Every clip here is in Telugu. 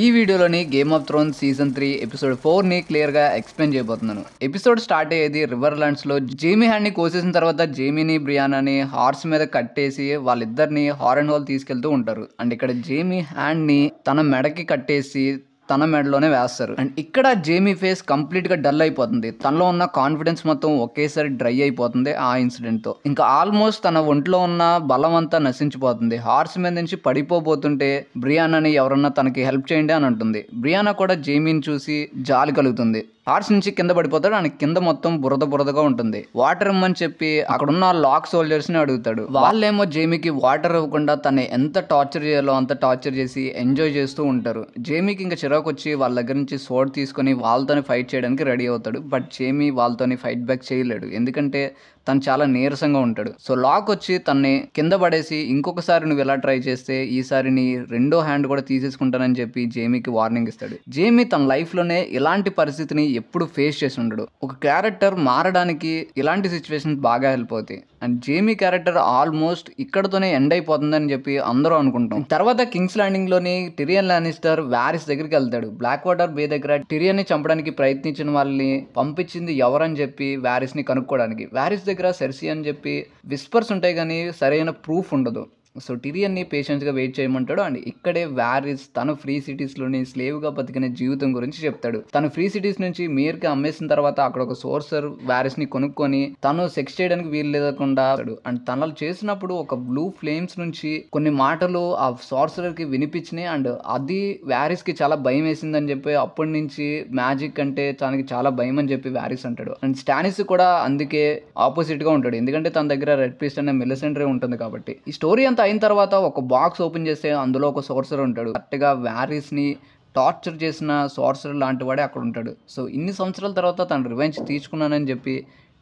ఈ వీడియోలోని game of throne season three episode ఫోర్ని క్లియర్గా ఎక్స్ప్లెయిన్ చేయబోతున్నాను ఎపిసోడ్ స్టార్ట్ అయ్యేది రివర్ రివర్లాండ్స్లో జేమీ హ్యాండ్ని కోసేసిన తర్వాత జేమీని బ్రియానాని హార్స్ మీద కట్టేసి వాళ్ళిద్దరిని హారన్ హాల్ తీసుకెళ్తూ ఉంటారు అండ్ ఇక్కడ జేమీ హ్యాండ్ని తన మెడకి కట్టేసి తన మెడలోనే వేస్తారు అండ్ ఇక్కడ జేమీ ఫేస్ కంప్లీట్గా డల్ అయిపోతుంది తనలో ఉన్న కాన్ఫిడెన్స్ మొత్తం ఒకేసారి డ్రై అయిపోతుంది ఆ ఇన్సిడెంట్తో ఇంకా ఆల్మోస్ట్ తన ఒంట్లో ఉన్న బలం అంతా నశించిపోతుంది హార్స్ మీద నుంచి పడిపోబోతుంటే బ్రియానాని ఎవరన్నా తనకి హెల్ప్ చేయండి అని అంటుంది బ్రియానా కూడా జేమీని చూసి జాలి కలుగుతుంది హార్స్ నుంచి కింద పడిపోతాడు ఆయన కింద మొత్తం బురద బురదగా ఉంటుంది వాటర్ ఇమ్మని చెప్పి అక్కడున్న లాక్ సోల్జర్స్ ని అడుగుతాడు వాళ్ళేమో జేమీకి వాటర్ ఇవ్వకుండా తను ఎంత టార్చర్ చేయాలో అంత టార్చర్ చేసి ఎంజాయ్ చేస్తూ ఉంటారు జేమీకి ఇంకా చిరాకు వచ్చి వాళ్ళ దగ్గర నుంచి సోడ్ తీసుకొని వాళ్ళతోనే ఫైట్ చేయడానికి రెడీ అవుతాడు బట్ జేమీ వాళ్ళతోని ఫైట్ బ్యాక్ చేయలేడు ఎందుకంటే తను చాలా నీరసంగా ఉంటాడు సో లాక్ వచ్చి తన్ని కింద పడేసి ఇంకొకసారి నువ్వు ఎలా ట్రై చేస్తే ఈసారి నీ రెండో హ్యాండ్ కూడా తీసేసుకుంటానని చెప్పి జేమీకి వార్నింగ్ ఇస్తాడు జేమీ తన లైఫ్లోనే ఇలాంటి పరిస్థితిని ఎప్పుడు ఫేస్ చేసి ఉండడు ఒక క్యారెక్టర్ మారడానికి ఇలాంటి సిచ్యువేషన్ బాగా హెల్ప్ అవుతాయి అండ్ జేమీ క్యారెక్టర్ ఆల్మోస్ట్ ఇక్కడతోనే ఎండ్ అయిపోతుందని చెప్పి అందరూ అనుకుంటాం తర్వాత కింగ్స్ ల్యాండింగ్ లోని టిరియన్ లానిస్టర్ వ్యారిస్ దగ్గరికి వెళ్తాడు బ్లాక్ వాటర్ బే దగ్గర టిరియన్ ని చంపడానికి ప్రయత్నించిన వాళ్ళని పంపించింది ఎవరని చెప్పి వ్యారిస్ ని కనుక్కోవడానికి వ్యారిస్ దగ్గర దగ్గర సెర్సి అని చెప్పి విస్పర్స్ ఉంటాయి కానీ సరైన ప్రూఫ్ ఉండదు సో టిరియన్ని పేషెంట్స్గా వెయిట్ చేయమంటాడు అండ్ ఇక్కడే వ్యారిస్ తను ఫ్రీ సిటీస్లోని స్లేవ్గా బతికిన జీవితం గురించి చెప్తాడు తను ఫ్రీ సిటీస్ నుంచి మీర్కి అమ్మేసిన తర్వాత అక్కడ ఒక సోర్సర్ వ్యారిస్ని కొనుక్కొని తను సెక్స్ చేయడానికి వీలు లేకుండా అండ్ తనలు చేసినప్పుడు ఒక బ్లూ ఫ్లేమ్స్ నుంచి కొన్ని మాటలు ఆ సోర్సర్కి వినిపించినాయి అండ్ అది వ్యారిస్కి చాలా భయం వేసిందని చెప్పి అప్పటి నుంచి మ్యాజిక్ అంటే తనకి చాలా భయం అని చెప్పి వ్యారిస్ అంటాడు అండ్ స్టానిస్ కూడా అందుకే ఆపోజిట్గా ఉంటాడు ఎందుకంటే తన దగ్గర రెడ్ పీస్ అనే మిలసెంటరీ ఉంటుంది కాబట్టి ఈ స్టోరీ ఇదంతా అయిన తర్వాత ఒక బాక్స్ ఓపెన్ చేస్తే అందులో ఒక సోర్సర్ ఉంటాడు కరెక్ట్గా వ్యారీస్ని టార్చర్ చేసిన సోర్సర్ లాంటి వాడే అక్కడ ఉంటాడు సో ఇన్ని సంవత్సరాల తర్వాత తను రివెంజ్ తీసుకున్నానని చెప్పి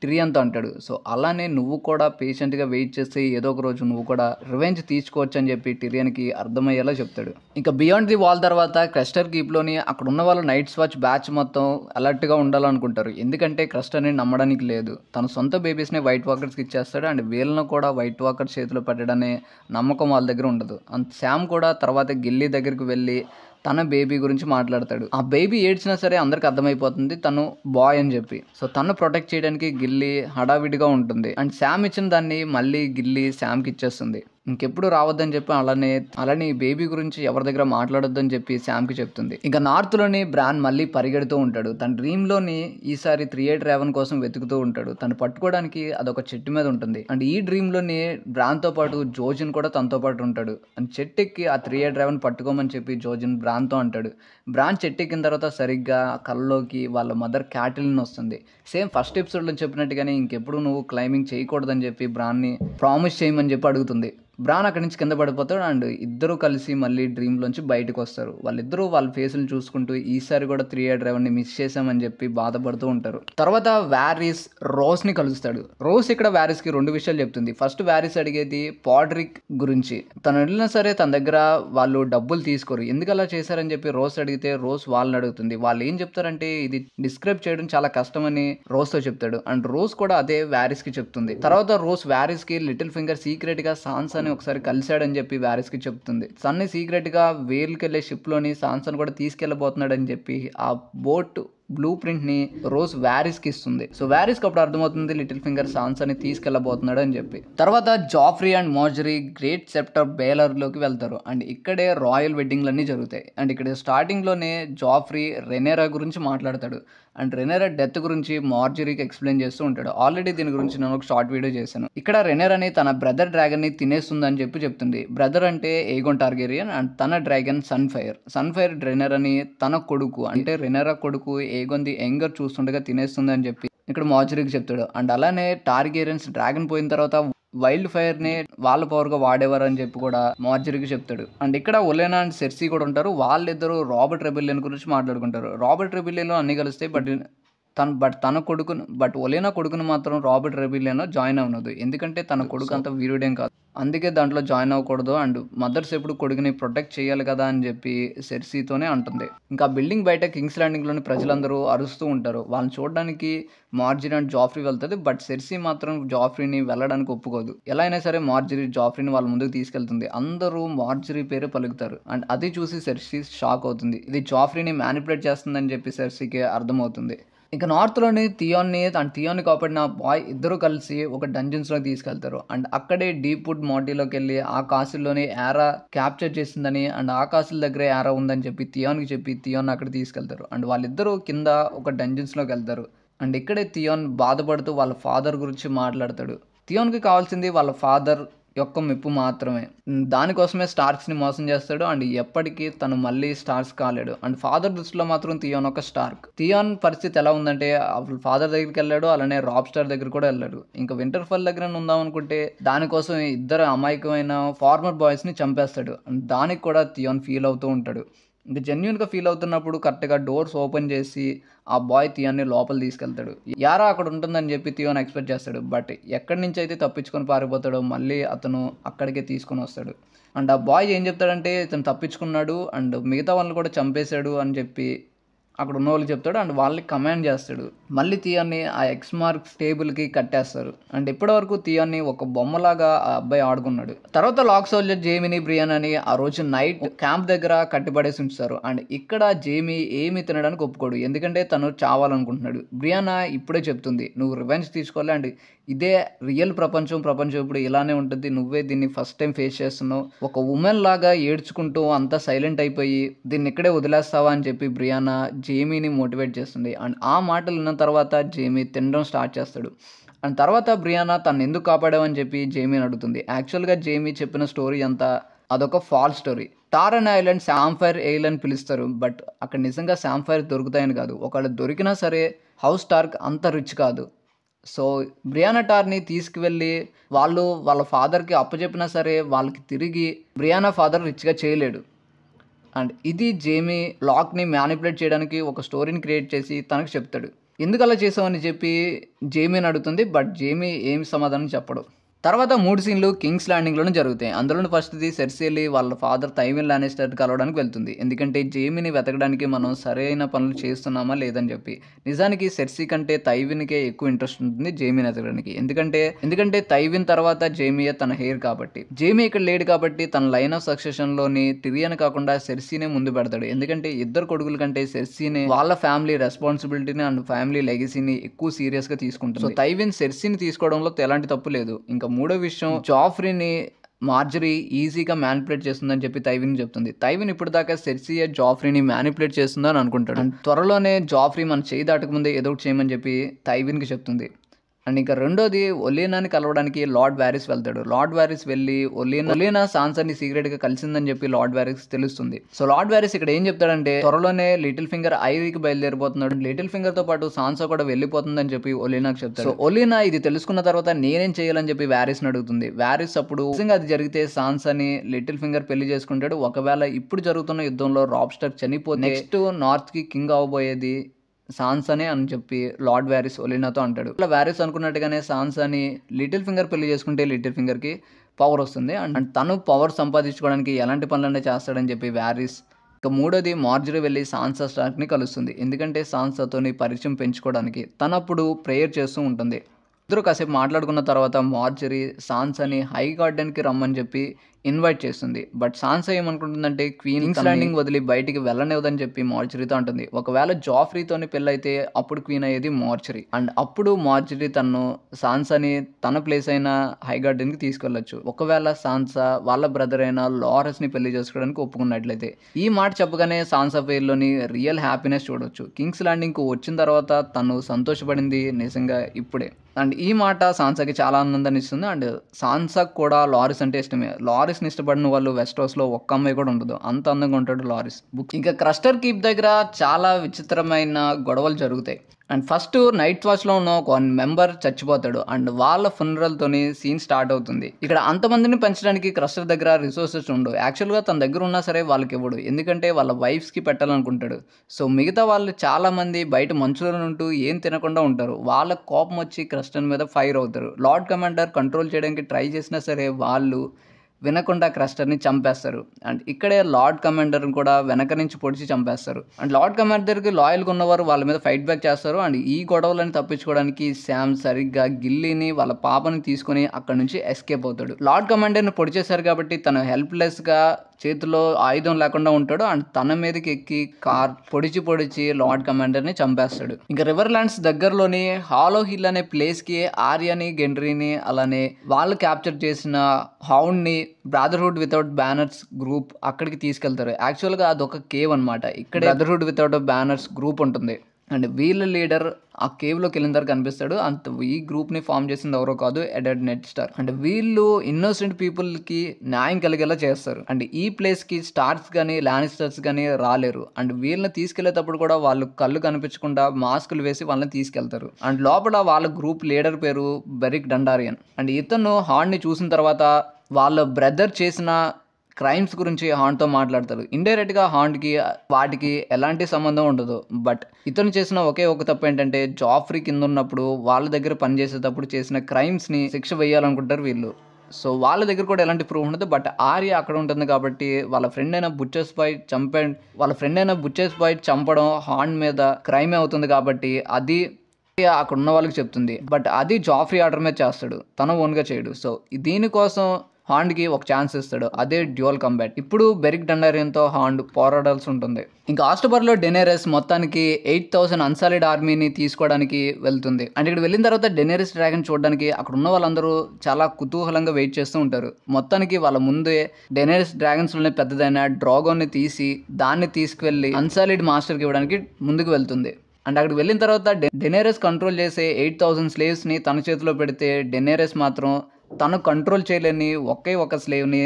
ట్రీ అంతా అంటాడు సో అలానే నువ్వు కూడా పేషెంట్గా వెయిట్ చేస్తే ఏదో ఒక రోజు నువ్వు కూడా రివెంజ్ తీసుకోవచ్చు అని చెప్పి టిరియన్కి అర్థమయ్యేలా చెప్తాడు ఇంకా బియాండ్ ది వాల్ తర్వాత క్రస్టర్ కీప్లోని అక్కడ ఉన్న వాళ్ళు నైట్స్ వాచ్ బ్యాచ్ మొత్తం అలర్ట్గా ఉండాలనుకుంటారు ఎందుకంటే క్రస్టర్ని నమ్మడానికి లేదు తన సొంత బేబీస్ని వైట్ వాకర్స్కి ఇచ్చేస్తాడు అండ్ వీళ్ళను కూడా వైట్ వాకర్ చేతిలో పెట్టడనే నమ్మకం వాళ్ళ దగ్గర ఉండదు అండ్ శామ్ కూడా తర్వాత గిల్లీ దగ్గరికి వెళ్ళి తన బేబీ గురించి మాట్లాడతాడు ఆ బేబీ ఏడ్చినా సరే అందరికి అర్థమైపోతుంది తను బాయ్ అని చెప్పి సో తను ప్రొటెక్ట్ చేయడానికి గిల్లీ హడావిడిగా ఉంటుంది అండ్ శామ్ ఇచ్చిన దాన్ని మళ్ళీ గిల్లీ శామ్కి ఇచ్చేస్తుంది ఇంకెప్పుడు రావద్దని చెప్పి అలానే అలానే బేబీ గురించి ఎవరి దగ్గర మాట్లాడొద్దని చెప్పి శామ్కి చెప్తుంది ఇంకా నార్త్లోని బ్రాన్ మళ్ళీ పరిగెడుతూ ఉంటాడు తన డ్రీమ్లోని ఈసారి త్రీ ఎయిట్ రేవన్ కోసం వెతుకుతూ ఉంటాడు తను పట్టుకోవడానికి అదొక చెట్టు మీద ఉంటుంది అండ్ ఈ డ్రీమ్లోని బ్రాన్తో పాటు జోజిన్ కూడా తనతో పాటు ఉంటాడు అండ్ చెట్టు ఎక్కి ఆ త్రీ ఎయిట్ రేవన్ పట్టుకోమని చెప్పి జోజిన్ బ్రాన్తో అంటాడు బ్రాన్ చెట్టు ఎక్కిన తర్వాత సరిగ్గా కళ్ళలోకి వాళ్ళ మదర్ క్యాటిల్ని వస్తుంది సేమ్ ఫస్ట్ లో చెప్పినట్టుగానే ఇంకెప్పుడు నువ్వు క్లైంబింగ్ చేయకూడదని చెప్పి బ్రాన్ని ప్రామిస్ చేయమని చెప్పి అడుగుతుంది బ్రాన్ అక్కడి నుంచి కింద పడిపోతాడు అండ్ ఇద్దరు కలిసి మళ్ళీ డ్రీమ్లోంచి బయటకు వస్తారు వాళ్ళిద్దరూ వాళ్ళ ని చూసుకుంటూ ఈసారి కూడా త్రీ ఏ డ్రైవర్ని మిస్ చేశామని చెప్పి బాధపడుతూ ఉంటారు తర్వాత వ్యారిస్ రోస్ని కలుస్తాడు రోస్ ఇక్కడ కి రెండు విషయాలు చెప్తుంది ఫస్ట్ వ్యారిస్ అడిగేది పాడ్రిక్ గురించి తను వెళ్ళినా సరే తన దగ్గర వాళ్ళు డబ్బులు తీసుకోరు ఎందుకు అలా చేశారని చెప్పి రోస్ అడిగితే రోస్ వాళ్ళని అడుగుతుంది వాళ్ళు ఏం చెప్తారంటే ఇది డిస్క్రైబ్ చేయడం చాలా కష్టమని రోస్తో చెప్తాడు అండ్ రోస్ కూడా అదే కి చెప్తుంది తర్వాత రోస్ కి లిటిల్ ఫింగర్ సీక్రెట్గా సాన్స్ అని సాన్సన్ని ఒకసారి కలిశాడని చెప్పి వ్యారిస్కి చెప్తుంది సన్ని సీక్రెట్గా వేలుకెళ్ళే షిప్లోని సాన్సన్ కూడా తీసుకెళ్ళబోతున్నాడని చెప్పి ఆ బోట్ బ్లూ ప్రింట్ని రోజ్ వ్యారిస్కి ఇస్తుంది సో వ్యారిస్కి అప్పుడు అర్థమవుతుంది లిటిల్ ఫింగర్ సాన్సర్ని తీసుకెళ్ళబోతున్నాడు అని చెప్పి తర్వాత జాఫ్రీ అండ్ మోజరీ గ్రేట్ సెప్టర్ బేలర్లోకి వెళ్తారు అండ్ ఇక్కడే రాయల్ వెడ్డింగ్లన్నీ జరుగుతాయి అండ్ ఇక్కడ స్టార్టింగ్లోనే జాఫ్రీ రెనేరా గురించి మాట్లాడతాడు అండ్ రెనేరా డెత్ గురించి మార్జరీకి ఎక్స్ప్లెయిన్ చేస్తూ ఉంటాడు ఆల్రెడీ దీని గురించి నేను ఒక షార్ట్ వీడియో చేశాను ఇక్కడ రెనేరాని తన బ్రదర్ డ్రాగన్ని తినేస్తుందని చెప్పి చెప్తుంది బ్రదర్ అంటే ఏగోన్ టార్గేరియన్ అండ్ తన డ్రాగన్ సన్ఫైర్ సన్ఫైర్ రెనేరాని తన కొడుకు అంటే రెనేరా కొడుకు ఏ ఏగొంది యంగర్ చూస్తుండగా తినేస్తుంది అని చెప్పి ఇక్కడ మాచురికి చెప్తాడు అండ్ అలానే టార్గేరియన్స్ డ్రాగన్ పోయిన తర్వాత వైల్డ్ ఫైర్ ని వాళ్ళ పవర్ గా వాడేవారు అని చెప్పి కూడా మార్జరీకి చెప్తాడు అండ్ ఇక్కడ ఒలేనా అండ్ సెర్సీ కూడా ఉంటారు వాళ్ళిద్దరు రాబర్ట్ రెబిలియన్ గురించి మాట్లాడుకుంటారు రాబర్ట్ రెబిలియన్ అన్ని కలిస్తే బట్ తను బట్ తన కొడుకును బట్ ఒలేనా కొడుకును మాత్రం రాబర్ట్ రెబిలియనో జాయిన్ అవ్వదు ఎందుకంటే తన కొడుకు అంత వీరుడేం కాదు అందుకే దాంట్లో జాయిన్ అవ్వకూడదు అండ్ మదర్స్ ఎప్పుడు కొడుకుని ప్రొటెక్ట్ చేయాలి కదా అని చెప్పి సెర్సీతోనే అంటుంది ఇంకా బిల్డింగ్ బయట కింగ్స్ ల్యాండింగ్లోని ప్రజలందరూ అరుస్తూ ఉంటారు వాళ్ళని చూడడానికి మార్జిన్ అండ్ జాఫ్రీ వెళ్తుంది బట్ సెర్సీ మాత్రం జాఫ్రీని వెళ్ళడానికి ఒప్పుకోదు ఎలా అయినా సరే మార్జిరీ జాఫ్రీని వాళ్ళ ముందుకు తీసుకెళ్తుంది అందరూ మార్జిరీ పేరు పలుకుతారు అండ్ అది చూసి సెర్సీ షాక్ అవుతుంది ఇది జాఫ్రీని మ్యానిపులేట్ చేస్తుందని చెప్పి సెర్సీకి అర్థమవుతుంది ఇక నార్త్లోని థియోన్ని అండ్ థియోన్ని కాపాడిన బాయ్ ఇద్దరు కలిసి ఒక డంజన్స్లోకి తీసుకెళ్తారు అండ్ అక్కడే వుడ్ మోటీలోకి వెళ్ళి ఆ కాసుల్లోని యారా క్యాప్చర్ చేసిందని అండ్ ఆ కాసుల దగ్గర యారా ఉందని చెప్పి థియోన్కి చెప్పి థియోన్ అక్కడ తీసుకెళ్తారు అండ్ వాళ్ళిద్దరూ కింద ఒక డంజన్స్లోకి వెళ్తారు అండ్ ఇక్కడే థియోన్ బాధపడుతూ వాళ్ళ ఫాదర్ గురించి మాట్లాడతాడు థియోన్కి కావాల్సింది వాళ్ళ ఫాదర్ యొక్క మెప్పు మాత్రమే దానికోసమే స్టార్క్స్ని మోసం చేస్తాడు అండ్ ఎప్పటికీ తను మళ్ళీ స్టార్స్ కాలేడు అండ్ ఫాదర్ దృష్టిలో మాత్రం థియోన్ ఒక స్టార్క్ థియోన్ పరిస్థితి ఎలా ఉందంటే ఫాదర్ దగ్గరికి వెళ్ళాడు అలానే రాబ్ స్టార్ దగ్గర కూడా వెళ్ళాడు ఇంకా వింటర్ఫెల్ దగ్గర ఉందాం అనుకుంటే దానికోసం ఇద్దరు అమాయకమైన ఫార్మర్ బాయ్స్ని చంపేస్తాడు దానికి కూడా థియోన్ ఫీల్ అవుతూ ఉంటాడు ఇంకా జెన్యున్గా ఫీల్ అవుతున్నప్పుడు కరెక్ట్గా డోర్స్ ఓపెన్ చేసి ఆ బాయ్ తియాన్ని లోపల తీసుకెళ్తాడు యారా అక్కడ ఉంటుందని చెప్పి తియోని ఎక్స్పెక్ట్ చేస్తాడు బట్ ఎక్కడి నుంచి అయితే తప్పించుకొని పారిపోతాడో మళ్ళీ అతను అక్కడికే తీసుకొని వస్తాడు అండ్ ఆ బాయ్ ఏం చెప్తాడంటే ఇతను తప్పించుకున్నాడు అండ్ మిగతా వాళ్ళని కూడా చంపేశాడు అని చెప్పి అక్కడ ఉన్న వాళ్ళు చెప్తాడు అండ్ వాళ్ళకి కమాండ్ చేస్తాడు మళ్ళీ తీయాన్ని ఆ ఎక్స్ మార్క్స్ టేబుల్కి కట్టేస్తారు అండ్ ఇప్పటివరకు తీయాన్ని ఒక బొమ్మలాగా ఆ అబ్బాయి ఆడుకున్నాడు తర్వాత లాక్ సోల్జర్ జేమిని బ్రియన్ అని ఆ రోజు నైట్ క్యాంప్ దగ్గర కట్టిపడేసి ఉంచుతారు అండ్ ఇక్కడ జేమి ఏమి తినడానికి ఒప్పుకోడు ఎందుకంటే తను చావాలనుకుంటున్నాడు బ్రియానా ఇప్పుడే చెప్తుంది నువ్వు రివెంజ్ తీసుకోవాలి అండ్ ఇదే రియల్ ప్రపంచం ప్రపంచం ఇప్పుడు ఇలానే ఉంటుంది నువ్వే దీన్ని ఫస్ట్ టైం ఫేస్ చేస్తున్నావు ఒక ఉమెన్ లాగా ఏడ్చుకుంటూ అంతా సైలెంట్ అయిపోయి దీన్ని ఇక్కడే వదిలేస్తావా అని చెప్పి బ్రియానా జేమీని మోటివేట్ చేస్తుంది అండ్ ఆ మాటలు విన్న తర్వాత జేమీ తినడం స్టార్ట్ చేస్తాడు అండ్ తర్వాత బ్రియానా తను ఎందుకు కాపాడావని చెప్పి జేమీని అడుగుతుంది యాక్చువల్గా జేమీ చెప్పిన స్టోరీ అంతా అదొక ఫాల్ స్టోరీ టారన్ ఐలాండ్ శాంఫైర్ ఎయిల్ అని పిలుస్తారు బట్ అక్కడ నిజంగా శాంఫైర్ దొరుకుతాయని కాదు ఒకవేళ దొరికినా సరే హౌస్ టార్క్ అంత రిచ్ కాదు సో బ్రియానా టార్ని తీసుకువెళ్ళి వాళ్ళు వాళ్ళ ఫాదర్కి అప్పచెప్పినా సరే వాళ్ళకి తిరిగి బ్రియానా ఫాదర్ రిచ్గా చేయలేడు అండ్ ఇది జేమీ లాక్ని మ్యానిపులేట్ చేయడానికి ఒక స్టోరీని క్రియేట్ చేసి తనకు చెప్తాడు ఎందుకు అలా చేసావని చెప్పి జేమీని అడుగుతుంది బట్ జేమీ ఏమి సమాధానం చెప్పడు తర్వాత మూడు సీన్లు కింగ్స్ ల్యాండింగ్లోనే జరుగుతాయి అందులోని ఫస్ట్ది సెర్సియలి వాళ్ళ ఫాదర్ తైవిన్ లానిస్టర్ కలవడానికి వెళ్తుంది ఎందుకంటే జేమిని వెతకడానికి మనం సరైన పనులు చేస్తున్నామా లేదని చెప్పి నిజానికి సెర్సీ కంటే తైవిన్కే ఎక్కువ ఇంట్రెస్ట్ ఉంటుంది జేమిని వెతకడానికి ఎందుకంటే ఎందుకంటే తైవిన్ తర్వాత జేమియే తన హెయిర్ కాబట్టి జేమి ఇక్కడ లేడు కాబట్టి తన లైన్ ఆఫ్ సక్సెషన్లోని టిరియన్ కాకుండా సెర్సీనే ముందు పెడతాడు ఎందుకంటే ఇద్దరు కొడుకుల కంటే సెర్సీనే వాళ్ళ ఫ్యామిలీ రెస్పాన్సిబిలిటీని అండ్ ఫ్యామిలీ లెగసీని ఎక్కువ సీరియస్గా తీసుకుంటారు సో తైవిన్ సెర్సీని తీసుకోవడంలో ఎలాంటి తప్పు లేదు ఇంకా మూడో విషయం జాఫ్రీని మార్జరీ ఈజీగా మ్యానిపులేట్ చేస్తుందని చెప్పి తైవిన్ చెప్తుంది తైవిన్ ఇప్పుడు దాకా సెర్సియా జాఫ్రీని మ్యానిపులేట్ చేస్తుందని అనుకుంటాడు త్వరలోనే జాఫ్రీ మన చేయి దాటకముందే ఏదో ఒకటి చేయమని చెప్పి తైవిన్కి చెప్తుంది అండ్ ఇంకా రెండోది ఒలీనాని కలవడానికి లార్డ్ వ్యారిస్ వెళ్తాడు లార్డ్ వ్యారిస్ వెళ్ళి ఒలీనా ఒలీనా సీక్రెట్ సీక్రెట్గా కలిసిందని చెప్పి లార్డ్ వ్యారిస్ తెలుస్తుంది సో లార్డ్ వ్యారిస్ ఇక్కడ ఏం చెప్తాడంటే త్వరలోనే లిటిల్ ఫింగర్ ఐవికి బయలుదేరిపోతున్నాడు లిటిల్ ఫింగర్ తో పాటు సాన్సర్ కూడా వెళ్ళిపోతుందని చెప్పి ఒలీనాకు చెప్తాడు సో ఒలీనా ఇది తెలుసుకున్న తర్వాత నేనేం చేయాలని చెప్పి వ్యారిస్ని అడుగుతుంది వ్యారిస్ అప్పుడు అది జరిగితే అని లిటిల్ ఫింగర్ పెళ్లి చేసుకుంటాడు ఒకవేళ ఇప్పుడు జరుగుతున్న యుద్ధంలో రాబ్స్టర్ చనిపోతే నెక్స్ట్ నార్త్ కి కింగ్ అవబోయేది సాన్స్ అని అని చెప్పి లార్డ్ వ్యారిస్ ఒలినాతో అంటాడు అలా వ్యారిస్ అనుకున్నట్టుగానే సాన్స్ అని లిటిల్ ఫింగర్ పెళ్లి చేసుకుంటే లిటిల్ ఫింగర్కి పవర్ వస్తుంది అండ్ తను పవర్ సంపాదించుకోవడానికి ఎలాంటి పనులన్నీ చేస్తాడని చెప్పి వ్యారిస్ ఇక మూడోది మార్జరీ వెళ్ళి సాన్సా స్టార్క్ని కలుస్తుంది ఎందుకంటే సాన్సాతోని పరిచయం పెంచుకోవడానికి తనప్పుడు ప్రేయర్ చేస్తూ ఉంటుంది ఇద్దరు కాసేపు మాట్లాడుకున్న తర్వాత మార్జరీ సాన్స్ అని హై గార్డెన్కి రమ్మని చెప్పి ఇన్వైట్ చేస్తుంది బట్ సాన్సా ఏమనుకుంటుందంటే క్వీన్ ల్యాండింగ్ వదిలి బయటికి వెళ్ళనివ్వదని చెప్పి మార్చరీతో అంటుంది ఒకవేళ జాఫ్రీతోని పెళ్ళైతే అప్పుడు క్వీన్ అయ్యేది మార్చరీ అండ్ అప్పుడు మార్చరీ తను సాన్సాని తన ప్లేస్ అయిన హై గార్డెన్కి తీసుకెళ్ళొచ్చు ఒకవేళ సాన్సా వాళ్ళ బ్రదర్ అయిన ని పెళ్లి చేసుకోవడానికి ఒప్పుకున్నట్లయితే ఈ మాట చెప్పగానే సాన్సా పేరులోని రియల్ హ్యాపీనెస్ చూడొచ్చు కింగ్స్ కు వచ్చిన తర్వాత తను సంతోషపడింది నిజంగా ఇప్పుడే అండ్ ఈ మాట సాన్సాకి చాలా ఆనందాన్ని ఇస్తుంది అండ్ సాన్సాకి కూడా లారెస్ అంటే ఇష్టమే లారెస్ లారీస్ని ఇష్టపడిన వాళ్ళు వెస్టోస్లో ఒక్క అమ్మాయి కూడా ఉండదు అంత అందంగా ఉంటాడు లారీస్ బుక్ ఇంకా క్రస్టర్ కీప్ దగ్గర చాలా విచిత్రమైన గొడవలు జరుగుతాయి అండ్ ఫస్ట్ నైట్ వాచ్లో ఉన్న ఒక మెంబర్ చచ్చిపోతాడు అండ్ వాళ్ళ ఫునరల్తోని సీన్ స్టార్ట్ అవుతుంది ఇక్కడ అంతమందిని పెంచడానికి క్రస్టర్ దగ్గర రిసోర్సెస్ ఉండవు యాక్చువల్గా తన దగ్గర ఉన్నా సరే వాళ్ళకి ఇవ్వడు ఎందుకంటే వాళ్ళ వైఫ్స్కి పెట్టాలనుకుంటాడు సో మిగతా వాళ్ళు చాలామంది బయట మంచులో ఉంటూ ఏం తినకుండా ఉంటారు వాళ్ళ కోపం వచ్చి క్రస్టర్ మీద ఫైర్ అవుతారు లార్డ్ కమాండర్ కంట్రోల్ చేయడానికి ట్రై చేసినా సరే వాళ్ళు వినకుండా క్రస్టర్ని చంపేస్తారు అండ్ ఇక్కడే లార్డ్ కమాండర్ని కూడా వెనక నుంచి పొడిచి చంపేస్తారు అండ్ లార్డ్ కమాండర్కి లాయల్గా ఉన్నవారు వాళ్ళ మీద ఫైట్ బ్యాక్ చేస్తారు అండ్ ఈ గొడవలను తప్పించుకోవడానికి శామ్ సరిగ్గా గిల్లీని వాళ్ళ పాపని తీసుకుని అక్కడ నుంచి ఎస్కేప్ అవుతాడు లార్డ్ కమాండర్ని పొడిచేశారు కాబట్టి తను హెల్ప్లెస్గా చేతిలో ఆయుధం లేకుండా ఉంటాడు అండ్ తన మీదకి ఎక్కి కార్ పొడిచి పొడిచి లార్డ్ కమాండర్ని చంపేస్తాడు ఇంకా రివర్ ల్యాండ్స్ దగ్గరలోని హాలో హిల్ అనే ప్లేస్కి ఆర్యని గెండ్రీని అలానే వాళ్ళు క్యాప్చర్ చేసిన హౌండ్ని బ్రదర్హుడ్ వితౌట్ బ్యానర్స్ గ్రూప్ అక్కడికి తీసుకెళ్తారు యాక్చువల్గా అదొక కేవ్ అనమాట ఇక్కడ బ్రదర్హుడ్ వితౌట్ బ్యానర్స్ గ్రూప్ ఉంటుంది అండ్ వీళ్ళ లీడర్ ఆ కేవ్లోకి వెళ్ళిన తర్వాత కనిపిస్తాడు అంత ఈ గ్రూప్ని ఫామ్ చేసింది ఎవరో కాదు ఎడెడ్ నెట్ స్టార్ అండ్ వీళ్ళు ఇన్నోసెంట్ పీపుల్కి న్యాయం కలిగేలా చేస్తారు అండ్ ఈ ప్లేస్కి స్టార్స్ కానీ లానిస్టర్స్ కానీ రాలేరు అండ్ వీళ్ళని తీసుకెళ్లేటప్పుడు కూడా వాళ్ళు కళ్ళు కనిపించకుండా మాస్కులు వేసి వాళ్ళని తీసుకెళ్తారు అండ్ లోపల వాళ్ళ గ్రూప్ లీడర్ పేరు బెరిక్ డండారియన్ అండ్ ఇతను హార్డ్ని చూసిన తర్వాత వాళ్ళ బ్రదర్ చేసిన క్రైమ్స్ గురించి హాన్తో మాట్లాడతారు ఇండైరెక్ట్గా హాన్కి వాటికి ఎలాంటి సంబంధం ఉండదు బట్ ఇతను చేసిన ఒకే ఒక తప్పు ఏంటంటే జాఫ్రీ కింద ఉన్నప్పుడు వాళ్ళ దగ్గర పనిచేసేటప్పుడు చేసిన క్రైమ్స్ని శిక్ష వేయాలనుకుంటారు వీళ్ళు సో వాళ్ళ దగ్గర కూడా ఎలాంటి ప్రూఫ్ ఉండదు బట్ ఆర్య అక్కడ ఉంటుంది కాబట్టి వాళ్ళ ఫ్రెండ్ అయిన బుచ్చర్స్ బాయ్ చంపే వాళ్ళ ఫ్రెండ్ అయిన బుచ్చర్స్ బాయ్ చంపడం హాన్ మీద క్రైమ్ అవుతుంది కాబట్టి అది అక్కడ ఉన్న వాళ్ళకి చెప్తుంది బట్ అది జాఫ్రీ ఆర్డర్ మీద చేస్తాడు తను ఓన్గా చేయడు సో దీనికోసం హాండ్కి ఒక ఛాన్స్ ఇస్తాడు అదే డ్యూయల్ కంబ్యాట్ ఇప్పుడు బెరిక్ డండరియన్తో హాండ్ పోరాడాల్సి ఉంటుంది ఇంకా ఆస్టోబర్లో డెనేరస్ మొత్తానికి ఎయిట్ థౌసండ్ అన్సాలిడ్ ఆర్మీని తీసుకోవడానికి వెళ్తుంది అండ్ ఇక్కడ వెళ్ళిన తర్వాత డెనేరస్ డ్రాగన్ చూడడానికి అక్కడ ఉన్న వాళ్ళందరూ చాలా కుతూహలంగా వెయిట్ చేస్తూ ఉంటారు మొత్తానికి వాళ్ళ ముందే డెనేరస్ డ్రాగన్స్లోనే పెద్దదైన డ్రాగోన్ని తీసి దాన్ని తీసుకువెళ్ళి అన్సాలిడ్ మాస్టర్కి ఇవ్వడానికి ముందుకు వెళ్తుంది అండ్ అక్కడికి వెళ్ళిన తర్వాత డెనేరస్ కంట్రోల్ చేసే ఎయిట్ థౌసండ్ స్లేవ్స్ని తన చేతిలో పెడితే డెనేరస్ మాత్రం తను కంట్రోల్ చేయలేని ఒకే ఒక స్లేవ్ని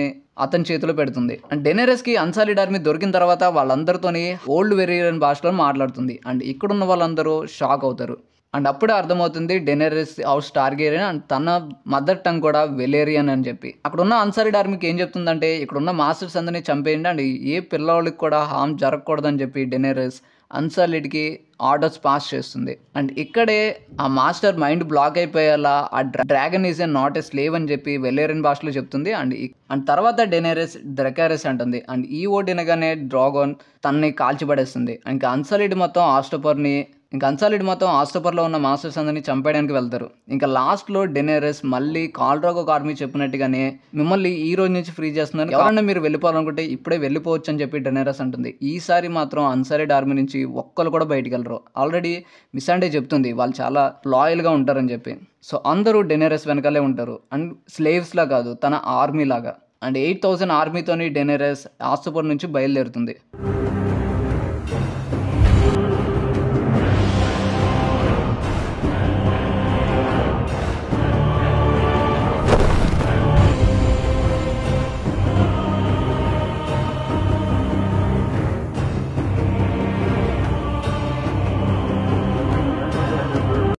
అతని చేతిలో పెడుతుంది అండ్ డెనెరస్కి అన్సాలిడ్ ఆర్మీ దొరికిన తర్వాత వాళ్ళందరితోని ఓల్డ్ వెరియన్ భాషలో మాట్లాడుతుంది అండ్ ఇక్కడున్న వాళ్ళందరూ షాక్ అవుతారు అండ్ అప్పుడే అర్థమవుతుంది డెనెరస్ హౌస్ టార్గేరియన్ అండ్ తన మదర్ టంగ్ కూడా వెలేరియన్ అని చెప్పి అక్కడున్న అన్సారిడ్ ఆర్మీకి ఏం చెప్తుందంటే ఇక్కడున్న మాస్టర్స్ అందరినీ చంపేయండి అండ్ ఏ పిల్లవాళ్ళకి కూడా హామ్ జరగకూడదని చెప్పి డెనెరస్ అన్సాలిడ్కి ఆర్డర్స్ పాస్ చేస్తుంది అండ్ ఇక్కడే ఆ మాస్టర్ మైండ్ బ్లాక్ అయిపోయేలా ఆ dragon is and not slave అని చెప్పి వెల్లేరిన్ భాషలో చెప్తుంది అండ్ అండ్ తర్వాత డెనేరెస్ డ్రకారెస్ అంటుంది అండ్ ఈ ఓడినగానే డ్రాగోన్ తనని కాల్చిపడేస్తుంది ఇంకా అన్సలిడ్ మొత్తం ఆస్టోపర్ని ఇంకా అన్సాలిడ్ మొత్తం ఆస్టోపర్లో ఉన్న మాస్టర్స్ అందరినీ చంపేయడానికి వెళ్తారు ఇంకా లాస్ట్లో డెనేరస్ మళ్ళీ కాల్డ్రాగో కార్మీ చెప్పినట్టుగానే మిమ్మల్ని ఈ రోజు నుంచి ఫ్రీ చేస్తున్నారు ఎవరన్నా మీరు వెళ్ళిపోవాలనుకుంటే ఇప్పుడే వెళ్ళిపోవచ్చు అని చెప్పి డెనేరస్ అంటుంది ఈసారి మాత్రం అన్సాలిడ్ ఆర్మీ నుంచి ఒక్కరు కూడా బయటికి వెళ్ళరు ఆల్రెడీ మిస్ అండే చెప్తుంది వాళ్ళు చాలా లాయల్గా ఉంటారని చెప్పి సో అందరూ డెనేరస్ వెనకాలే ఉంటారు అండ్ స్లేవ్స్లా కాదు తన ఆర్మీ లాగా అండ్ ఎయిట్ థౌజండ్ ఆర్మీతోని డెనేరస్ ఆస్తుపర్ నుంచి బయలుదేరుతుంది